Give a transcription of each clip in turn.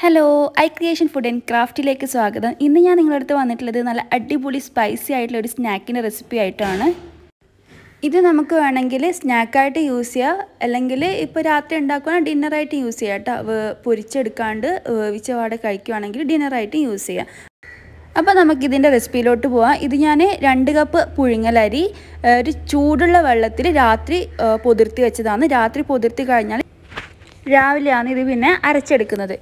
hello I creation food and ക്രാഫ്റ്റിലേക്ക് സ്വാഗതം ഇന്ന് ഞാൻ നിങ്ങളുടെ അടുത്ത് വന്നിട്ടുള്ളത് നല്ല അടിപൊളി സ്പൈസി ആയിട്ടുള്ള ഒരു സ്നാക്കിൻ്റെ റെസിപ്പി ആയിട്ടാണ് ഇത് നമുക്ക് വേണമെങ്കിൽ സ്നാക്കായിട്ട് യൂസ് ചെയ്യുക അല്ലെങ്കിൽ ഇപ്പോൾ രാത്രി ഉണ്ടാക്കുവാണെങ്കിൽ ഡിന്നറായിട്ട് യൂസ് ചെയ്യാം കേട്ടോ പൊരിച്ചെടുക്കാണ്ട് വേവിച്ചപാട് കഴിക്കുവാണെങ്കിൽ ഡിന്നറായിട്ട് യൂസ് ചെയ്യാം അപ്പോൾ നമുക്കിതിൻ്റെ റെസിപ്പിയിലോട്ട് പോവാം ഇത് ഞാൻ രണ്ട് കപ്പ് പുഴുങ്ങലരി ഒരു ചൂടുള്ള വെള്ളത്തിൽ രാത്രി പൊതിർത്തി വെച്ചതാണ് രാത്രി പൊതിർത്തി കഴിഞ്ഞാൽ രാവിലെയാണ് ഇത് പിന്നെ അരച്ചെടുക്കുന്നത്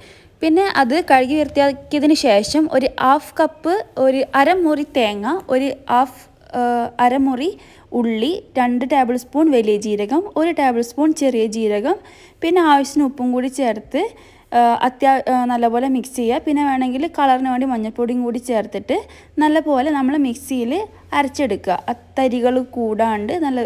പിന്നെ അത് കഴുകി വൃത്തിയാക്കിയതിന് ശേഷം ഒരു ഹാഫ് കപ്പ് ഒരു അരമുറി തേങ്ങ ഒരു ഹാഫ് അരമുറി ഉള്ളി രണ്ട് ടേബിൾ സ്പൂൺ വലിയ ജീരകം ഒരു ടേബിൾ സ്പൂൺ ചെറിയ ജീരകം പിന്നെ ആവശ്യത്തിന് ഉപ്പും കൂടി ചേർത്ത് അത്യാ നല്ലപോലെ മിക്സ് ചെയ്യുക പിന്നെ വേണമെങ്കിൽ കളറിന് വേണ്ടി മഞ്ഞൾപ്പൊടിയും കൂടി ചേർത്തിട്ട് നല്ലപോലെ നമ്മൾ മിക്സിയിൽ അരച്ചെടുക്കുക തരികൾ കൂടാണ്ട് നല്ല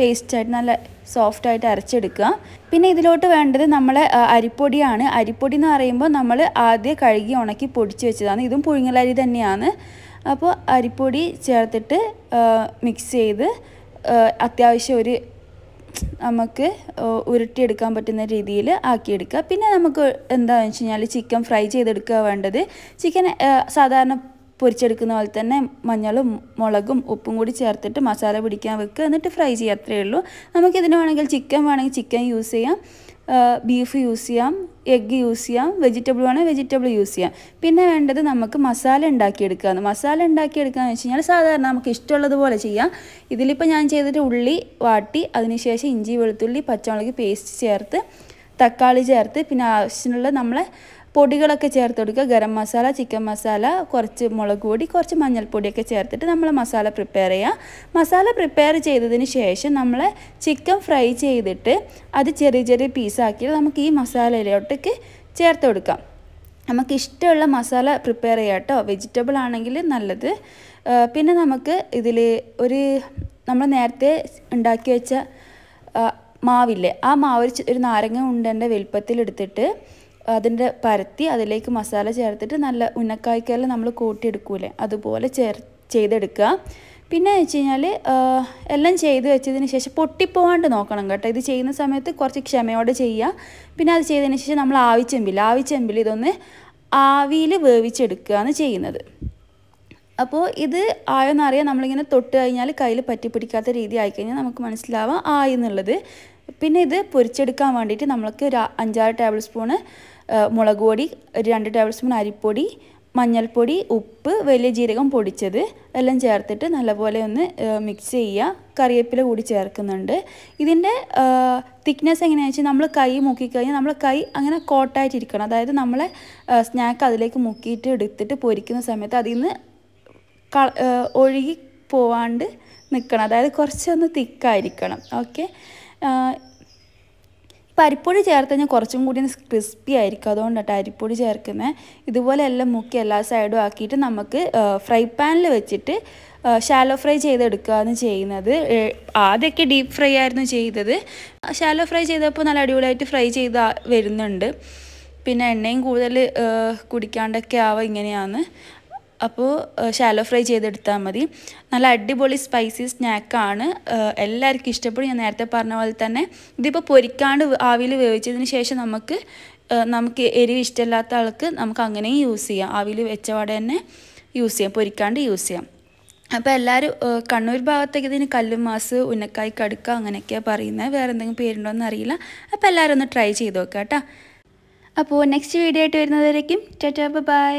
പേസ്റ്റായിട്ട് നല്ല സോഫ്റ്റായിട്ട് അരച്ചെടുക്കുക പിന്നെ ഇതിലോട്ട് വേണ്ടത് നമ്മൾ അരിപ്പൊടിയാണ് അരിപ്പൊടി എന്ന് പറയുമ്പോൾ നമ്മൾ ആദ്യം കഴുകി ഉണക്കി പൊടിച്ച് വെച്ചതാണ് ഇതും പുഴുങ്ങലരി തന്നെയാണ് അപ്പോൾ അരിപ്പൊടി ചേർത്തിട്ട് മിക്സ് ചെയ്ത് അത്യാവശ്യം ഒരു നമുക്ക് ഉരുട്ടിയെടുക്കാൻ പറ്റുന്ന രീതിയിൽ ആക്കിയെടുക്കുക പിന്നെ നമുക്ക് എന്താണെന്ന് വെച്ച് കഴിഞ്ഞാൽ ചിക്കൻ ഫ്രൈ ചെയ്തെടുക്കുക വേണ്ടത് ചിക്കൻ സാധാരണ പൊരിച്ചെടുക്കുന്ന പോലെ തന്നെ മഞ്ഞളും മുളകും ഉപ്പും കൂടി ചേർത്തിട്ട് മസാല പിടിക്കാൻ വെക്കുക എന്നിട്ട് ഫ്രൈ ചെയ്യുക അത്രയേ ഉള്ളൂ നമുക്കിതിന് വേണമെങ്കിൽ ചിക്കൻ വേണമെങ്കിൽ ചിക്കൻ യൂസ് ചെയ്യാം ബീഫ് യൂസ് ചെയ്യാം എഗ്ഗ് യൂസ് ചെയ്യാം വെജിറ്റബിൾ വേണമെങ്കിൽ വെജിറ്റബിൾ യൂസ് ചെയ്യാം പിന്നെ വേണ്ടത് നമുക്ക് മസാല ഉണ്ടാക്കിയെടുക്കുകയാണ് മസാല ഉണ്ടാക്കിയെടുക്കുകയെന്ന് വെച്ച് കഴിഞ്ഞാൽ സാധാരണ നമുക്ക് ഇഷ്ടമുള്ളതുപോലെ ചെയ്യാം ഇതിലിപ്പോൾ ഞാൻ ചെയ്തിട്ട് ഉള്ളി വാട്ടി അതിനുശേഷം ഇഞ്ചി വെളുത്തുള്ളി പച്ചമുളക് പേസ്റ്റ് ചേർത്ത് തക്കാളി ചേർത്ത് പിന്നെ ആവശ്യത്തിനുള്ള നമ്മളെ പൊടികളൊക്കെ ചേർത്ത് കൊടുക്കുക ഗരം മസാല ചിക്കൻ മസാല കുറച്ച് മുളക് പൊടി കുറച്ച് മഞ്ഞൾപ്പൊടിയൊക്കെ ചേർത്തിട്ട് നമ്മൾ മസാല പ്രിപ്പയർ ചെയ്യുക മസാല പ്രിപ്പയർ ചെയ്തതിന് ശേഷം നമ്മൾ ചിക്കൻ ഫ്രൈ ചെയ്തിട്ട് അത് ചെറിയ ചെറിയ പീസാക്കിയിട്ട് നമുക്ക് ഈ മസാലയിലോട്ടേക്ക് ചേർത്ത് കൊടുക്കാം നമുക്ക് ഇഷ്ടമുള്ള മസാല പ്രിപ്പയർ ചെയ്യാം കേട്ടോ വെജിറ്റബിൾ ആണെങ്കിൽ നല്ലത് പിന്നെ നമുക്ക് ഇതിൽ ഒരു നമ്മൾ നേരത്തെ ഉണ്ടാക്കി വെച്ച മാവില്ലേ ആ മാവ് ഒരു നാരങ്ങ ഉണ്ടൻ്റെ വലുപ്പത്തിലെടുത്തിട്ട് അതിൻ്റെ പരത്തി അതിലേക്ക് മസാല ചേർത്തിട്ട് നല്ല ഉന്നക്കായ്ക്കയിൽ നമ്മൾ കൂട്ടിയെടുക്കൂലേ അതുപോലെ ചേർ ചെയ്തെടുക്കുക പിന്നെ വെച്ച് കഴിഞ്ഞാൽ എല്ലാം ചെയ്ത് വെച്ചതിന് ശേഷം പൊട്ടിപ്പോവാണ്ട് നോക്കണം കേട്ടോ ഇത് ചെയ്യുന്ന സമയത്ത് കുറച്ച് ക്ഷമയോടെ ചെയ്യുക പിന്നെ അത് ചെയ്തതിന് ശേഷം നമ്മൾ ആവിച്ചെമ്പിൽ ആവിച്ചെമ്പിൽ ഇതൊന്ന് ആവിയിൽ വേവിച്ചെടുക്കുകയാണ് ചെയ്യുന്നത് അപ്പോൾ ഇത് ആയോന്നറിയാം നമ്മളിങ്ങനെ തൊട്ട് കഴിഞ്ഞാൽ കയ്യിൽ പറ്റി പിടിക്കാത്ത രീതി ആയിക്കഴിഞ്ഞാൽ നമുക്ക് മനസ്സിലാവാം ആയി എന്നുള്ളത് പിന്നെ ഇത് പൊരിച്ചെടുക്കാൻ വേണ്ടിയിട്ട് നമ്മൾക്ക് ഒരു അഞ്ചാറ് ടേബിൾ സ്പൂണ് മുളക് പൊടി ഒരു രണ്ട് ടേബിൾ സ്പൂൺ അരിപ്പൊടി മഞ്ഞൾപ്പൊടി ഉപ്പ് വലിയ ജീരകം പൊടിച്ചത് എല്ലാം ചേർത്തിട്ട് നല്ലപോലെ ഒന്ന് മിക്സ് ചെയ്യുക കറിവേപ്പില കൂടി ചേർക്കുന്നുണ്ട് ഇതിൻ്റെ തിക്നെസ് എങ്ങനെയാണെന്ന് വെച്ചാൽ നമ്മൾ കൈ മുക്കിക്കഴിഞ്ഞാൽ നമ്മൾ കൈ അങ്ങനെ കോട്ടായിട്ടിരിക്കണം അതായത് നമ്മളെ സ്നാക്ക് അതിലേക്ക് മുക്കിയിട്ട് എടുത്തിട്ട് പൊരിക്കുന്ന സമയത്ത് അതിൽ നിന്ന് ഒഴുകി പോവാണ്ട് നിൽക്കണം അതായത് കുറച്ചൊന്ന് തിക്കായിരിക്കണം ഓക്കെ അരിപ്പൊടി ചേർത്ത് കഴിഞ്ഞാൽ കുറച്ചും കൂടി ക്രിസ്പി ആയിരിക്കും അതുകൊണ്ടാണ് അരിപ്പൊടി ചേർക്കുന്നത് ഇതുപോലെ എല്ലാം മുക്കി എല്ലാ സൈഡും ആക്കിയിട്ട് നമുക്ക് ഫ്രൈ പാനിൽ വെച്ചിട്ട് ഷാലോ ഫ്രൈ ചെയ്തെടുക്കുകയാണ് ചെയ്യുന്നത് ആദ്യമൊക്കെ ഡീപ്പ് ഫ്രൈ ആയിരുന്നു ചെയ്തത് ഷാലോ ഫ്രൈ ചെയ്തപ്പോൾ നല്ല അടിപൊളിയായിട്ട് ഫ്രൈ ചെയ്ത് വരുന്നുണ്ട് പിന്നെ എണ്ണയും കൂടുതൽ കുടിക്കാണ്ടൊക്കെ ആവുക ഇങ്ങനെയാണ് അപ്പോൾ ഷാലോ ഫ്രൈ ചെയ്തെടുത്താൽ മതി നല്ല അടിപൊളി സ്പൈസി സ്നാക്കാണ് എല്ലാവർക്കും ഇഷ്ടപ്പെടും ഞാൻ നേരത്തെ പറഞ്ഞ പോലെ തന്നെ ഇതിപ്പോൾ പൊരിക്കാണ്ട് ആവിയിൽ വേവിച്ചതിന് ശേഷം നമുക്ക് നമുക്ക് എരിവ് ഇഷ്ടമില്ലാത്ത ആൾക്ക് നമുക്ക് അങ്ങനെയും യൂസ് ചെയ്യാം ആവിയിൽ വെച്ച തന്നെ യൂസ് ചെയ്യാം പൊരിക്കാണ്ട് യൂസ് ചെയ്യാം അപ്പോൾ എല്ലാവരും കണ്ണൂർ ഭാഗത്തേക്ക് ഇതിന് കല്ലുമാസ് ഉന്നക്കായി കടുക്ക അങ്ങനെയൊക്കെയാണ് പറയുന്നത് വേറെ എന്തെങ്കിലും പേരുണ്ടോ അറിയില്ല അപ്പോൾ എല്ലാവരും ഒന്ന് ട്രൈ ചെയ്ത് നോക്കാം കേട്ടോ അപ്പോൾ നെക്സ്റ്റ് വീഡിയോ ആയിട്ട് വരുന്നതായിരിക്കും ടാറ്റാ ബൈ